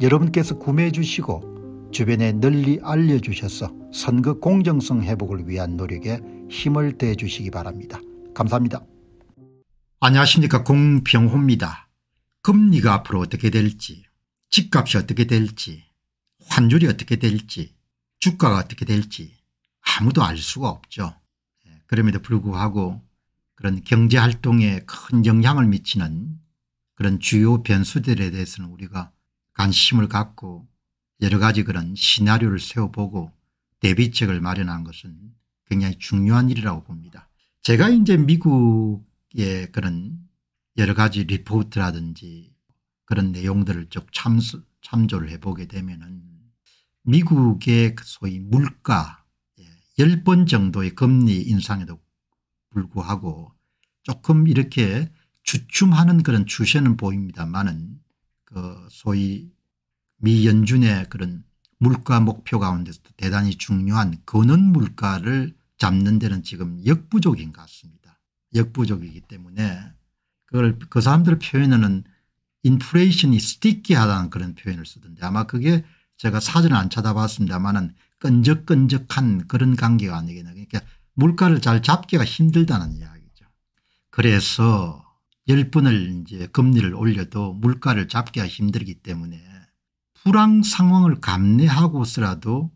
여러분께서 구매해 주시고 주변에 널리 알려주셔서 선거 공정성 회복을 위한 노력에 힘을 대 주시기 바랍니다. 감사합니다. 안녕하십니까 공병호입니다. 금리가 앞으로 어떻게 될지 집값이 어떻게 될지 환율이 어떻게 될지 주가가 어떻게 될지 아무도 알 수가 없죠. 예, 그럼에도 불구하고 그런 경제활동에 큰 영향을 미치는 그런 주요 변수들에 대해서는 우리가 관심을 갖고 여러 가지 그런 시나리오를 세워보고 대비책을 마련한 것은 굉장히 중요한 일이라고 봅니다. 제가 이제 미국의 그런 여러 가지 리포트라든지 그런 내용들을 쭉 참수, 참조를 해보게 되면은 미국의 그 소위 물가 10번 예, 정도의 금리 인상에도 불구하고 조금 이렇게 주춤하는 그런 추세는 보입니다만은 그 소위 미 연준의 그런 물가 목표 가운데서도 대단히 중요한 근원 물가를 잡는 데는 지금 역부족인 것 같습니다. 역부족이기 때문에 그걸 그 사람들 표현하는 인플레이션이 스티키하다는 그런 표현을 쓰던데 아마 그게 제가 사전을 안 찾아봤습니다만은 끈적끈적한 그런 관계가 아니겠나. 그러니까 물가를 잘 잡기가 힘들다는 이야기죠. 그래서 10분을 이제 금리를 올려도 물가를 잡기가 힘들기 때문에 불황 상황을 감내하고서라도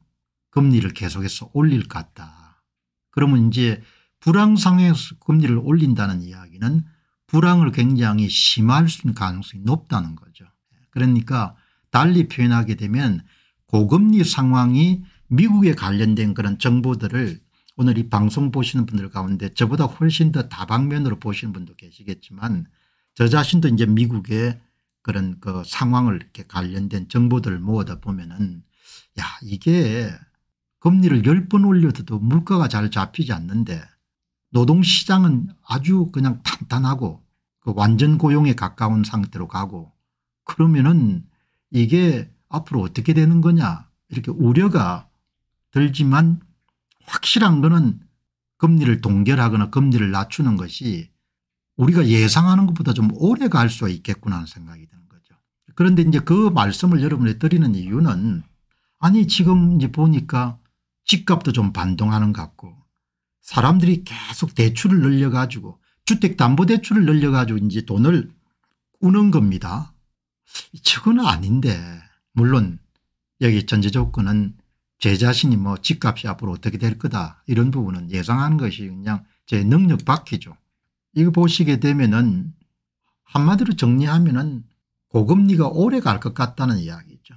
금리를 계속해서 올릴 것 같다. 그러면 이제 불황 상황에서 금리를 올린다는 이야기는 불황을 굉장히 심할 가능성이 높다는 거죠. 그러니까 달리 표현하게 되면 고금리 상황이 미국에 관련된 그런 정보들을 오늘 이 방송 보시는 분들 가운데 저보다 훨씬 더 다방면으로 보시는 분도 계시겠지만 저 자신도 이제 미국의 그런 그 상황을 이렇게 관련된 정보들을 모으다 보면은 야 이게 금리를 10번 올려도 물가가 잘 잡히지 않는데 노동시장은 아주 그냥 탄탄하고 그 완전 고용에 가까운 상태로 가고 그러면은 이게 앞으로 어떻게 되는 거냐 이렇게 우려가 들지만 확실한 거는 금리를 동결하거나 금리를 낮추는 것이 우리가 예상하는 것보다 좀 오래 갈 수 있겠구나 하는 생각이 드는 거죠. 그런데 이제 그 말씀을 여러분에 드리는 이유는 아니 지금 이제 보니까 집값도 좀 반동하는 것 같고 사람들이 계속 대출을 늘려가지고 주택담보대출을 늘려가지고 이제 돈을 우는 겁니다. 저건 아닌데 물론 여기 전제조건은 제 자신이 뭐 집값이 앞으로 어떻게 될 거다 이런 부분은 예상하는 것이 그냥 제 능력 밖이죠. 이거 보시게 되면은 한마디로 정리하면은 고금리가 오래 갈 것 같다는 이야기죠.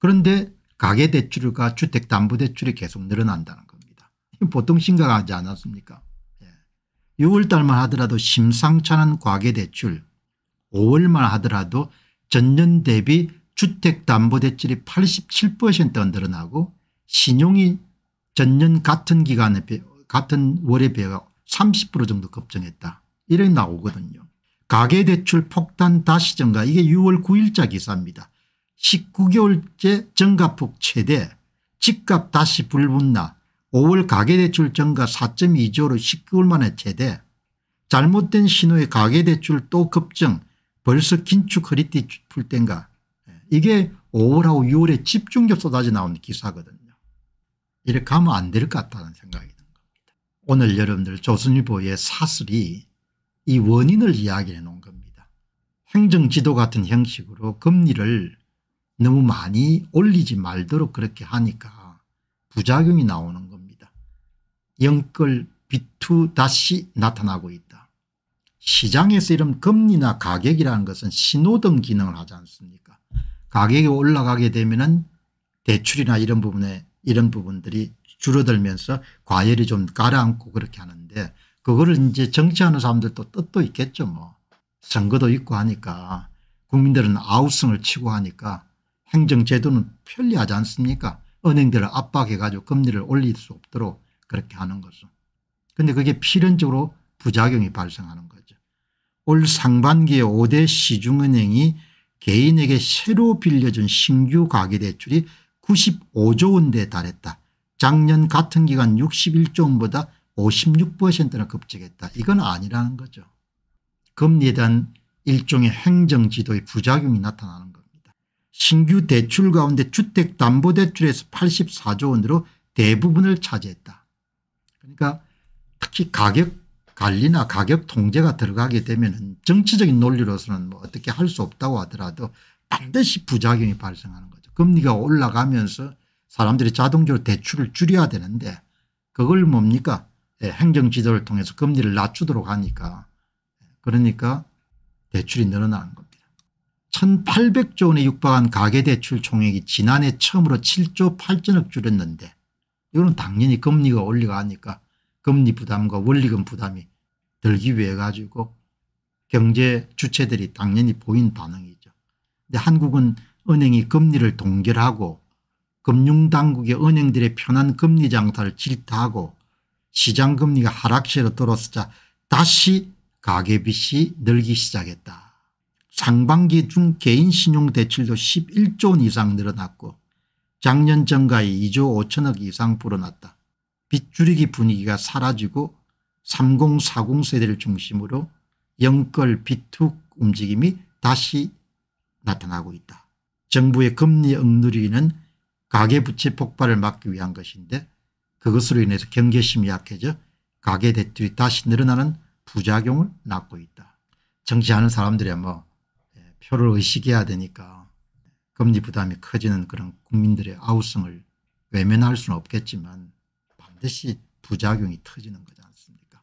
그런데 가계대출과 주택담보대출이 계속 늘어난다는 겁니다. 보통 심각하지 않았습니까 6월달만 예. 하더라도 심상찮은 과계대출 5월만 하더라도 전년 대비 주택담보대출이 87%가 늘어나고 신용이 전년 같은 기간에 같은 월에 비해가 30% 정도 급증했다. 이렇 나오거든요. 가계대출 폭탄 다시 증가 이게 6월 9일자 기사입니다. 19개월째 증가폭 최대 집값 다시 불붙나 5월 가계대출 증가 4.2조로 19개월 만에 최대 잘못된 신호의 가계대출 또 급증 벌써 긴축 허리띠 풀 땐가 이게 5월하고 6월에 집중적 쏟아져 나온 기사거든요. 이렇게 하면 안 될 것 같다는 생각이 든 겁니다. 오늘 여러분들 조선일보의 사슬이 이 원인을 이야기해 놓은 겁니다. 행정지도 같은 형식으로 금리를 너무 많이 올리지 말도록 그렇게 하니까 부작용이 나오는 겁니다. 영끌 비투 다시 나타나고 있다. 시장에서 이런 금리나 가격이라는 것은 신호등 기능을 하지 않습니까 가격이 올라가게 되면은 대출이나 이런 부분에 이런 부분들이 줄어들면서 과열이 좀 가라앉고 그렇게 하는데 그거를 이제 정치하는 사람들도 뜻도 있겠죠 뭐 선거도 있고 하니까 국민들은 아우성을 치고 하니까 행정제도는 편리하지 않습니까 은행들을 압박해 가지고 금리를 올릴 수 없도록 그렇게 하는 거죠 근데 그게 필연적으로 부작용이 발생하는 거죠 올 상반기에 5대 시중은행이 개인에게 새로 빌려준 신규 가계대출이 95조 원대에 달했다. 작년 같은 기간 61조 원보다 56%나 급증했다. 이건 아니라는 거죠. 금리에 대한 일종의 행정지도의 부작용이 나타나는 겁니다. 신규 대출 가운데 주택담보대출에서 84조 원으로 대부분을 차지했다. 그러니까 특히 가격 관리나 가격 통제가 들어가게 되면 정치적인 논리로서는 뭐 어떻게 할 수 없다고 하더라도 반드시 부작용이 발생하는 거죠. 금리가 올라가면서 사람들이 자동적으로 대출을 줄여야 되는데 그걸 뭡니까 예, 행정지도를 통해서 금리를 낮추도록 하니까 그러니까 대출이 늘어나는 겁니다. 1800조 원에 육박한 가계대출 총액이 지난해 처음으로 7조 8천억 줄였는데 이거 당연히 금리가 올라가니까 금리 부담과 원리금 부담이 들기 위해 가지고 경제 주체들이 당연히 보인 반응이죠. 근데 한국은 은행이 금리를 동결하고 금융당국의 은행들의 편한 금리 장사를 질타하고 시장금리가 하락세로 떨어지자 다시 가계빚이 늘기 시작했다. 상반기 중 개인신용대출도 11조 원 이상 늘어났고 작년 증가에 2조 5천억 이상 불어났다. 빗줄이기 분위기가 사라지고 3040 세대를 중심으로 영끌 비툭 움직임이 다시 나타나고 있다. 정부의 금리 억누르는 가계부채 폭발을 막기 위한 것인데 그것으로 인해서 경계심이 약해져 가계대출이 다시 늘어나는 부작용을 낳고 있다. 정치하는 사람들이야 뭐 예, 표를 의식해야 되니까 금리 부담이 커지는 그런 국민들의 아우성을 외면할 수는 없겠지만 반드이 부작용이 터지는 거지 않습니까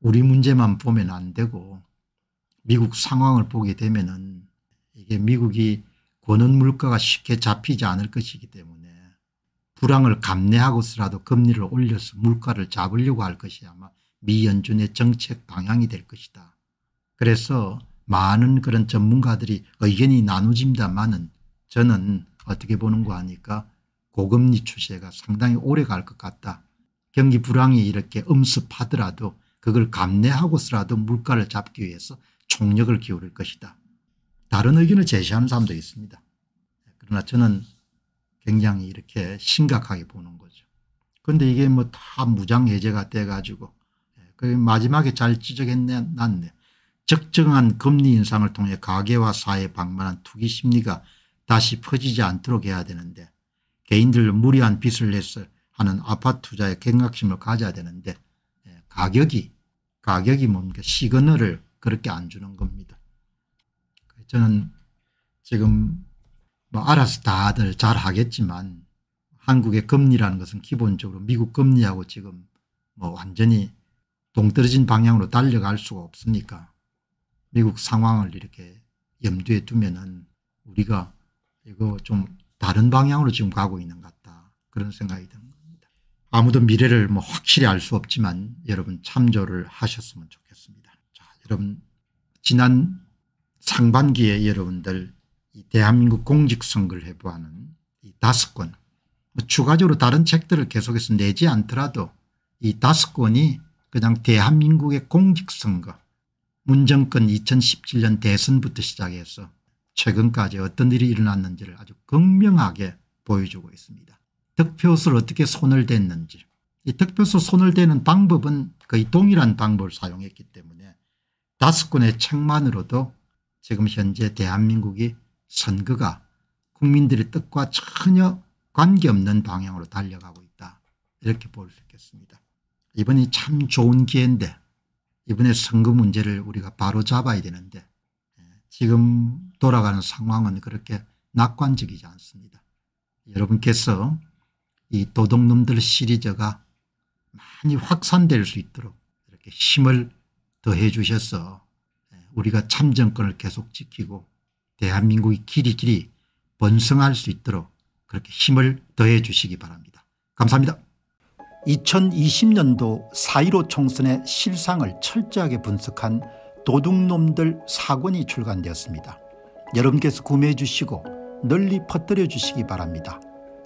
우리 문제만 보면 안 되고 미국 상황을 보게 되면 은 이게 미국이 권원 물가가 쉽게 잡히지 않을 것이기 때문에 불황을 감내하고서라도 금리를 올려서 물가를 잡으려고 할 것이 아마 미 연준의 정책 방향이 될 것이다. 그래서 많은 그런 전문가들이 의견이 나누집니다만은 저는 어떻게 보는 거 하니까 고금리 추세가 상당히 오래 갈 것 같다. 경기 불황이 이렇게 엄습하더라도 그걸 감내하고서라도 물가를 잡기 위해서 총력을 기울일 것이다. 다른 의견을 제시하는 사람도 있습니다. 그러나 저는 굉장히 이렇게 심각하게 보는 거죠. 그런데 이게 뭐 다 무장해제가 돼가지고 예, 마지막에 잘지적했 놨네. 적정한 금리 인상을 통해 가계와 사회에 방만한 투기 심리가 다시 퍼지지 않도록 해야 되는데 개인들 무리한 빚을 냈을 하는 아파트 투자에 경각심을 가져야 되는데 예, 가격이 가격이 뭡니 시그널을 그렇게 안 주는 겁니다. 저는 지금 뭐 알아서 다들 잘 하겠지만 한국의 금리라는 것은 기본적으로 미국 금리하고 지금 뭐 완전히 동떨어진 방향으로 달려갈 수가 없으니까 미국 상황을 이렇게 염두에 두면은 우리가 이거 좀 다른 방향으로 지금 가고 있는 것 같다 그런 생각이 듭니다. 아무도 미래를 뭐 확실히 알 수 없지만 여러분 참조를 하셨으면 좋겠습니다. 자, 여러분 지난 상반기에 여러분들 대한민국 공직선거를 해보하는 이 다섯 권뭐 추가적으로 다른 책들을 계속해서 내지 않더라도 이 다섯 권이 그냥 대한민국의 공직선거 문정권 2017년 대선부터 시작해서 최근까지 어떤 일이 일어났는지를 아주 극명하게 보여주고 있습니다. 득표수를 어떻게 손을 댔는지 이 득표수 손을 대는 방법은 거의 동일한 방법을 사용했기 때문에 다섯 권의 책만으로도 지금 현재 대한민국이 선거가 국민들의 뜻과 전혀 관계없는 방향으로 달려가고 있다 이렇게 볼 수 있겠습니다. 이번이 참 좋은 기회인데 이번에 선거 문제를 우리가 바로 잡아야 되는데 지금 돌아가는 상황은 그렇게 낙관적이지 않습니다. 여러분께서 이 도둑놈들 시리즈가 많이 확산될 수 있도록 이렇게 힘을 더해 주셔서 예, 우리가 참정권을 계속 지키고 대한민국이 길이길이 번성할 수 있도록 그렇게 힘을 더해 주시기 바랍니다. 감사합니다. 2020년도 4.15 총선의 실상을 철저하게 분석한 도둑놈들 사건이 출간되었습니다. 여러분께서 구매해 주시고 널리 퍼뜨려 주시기 바랍니다.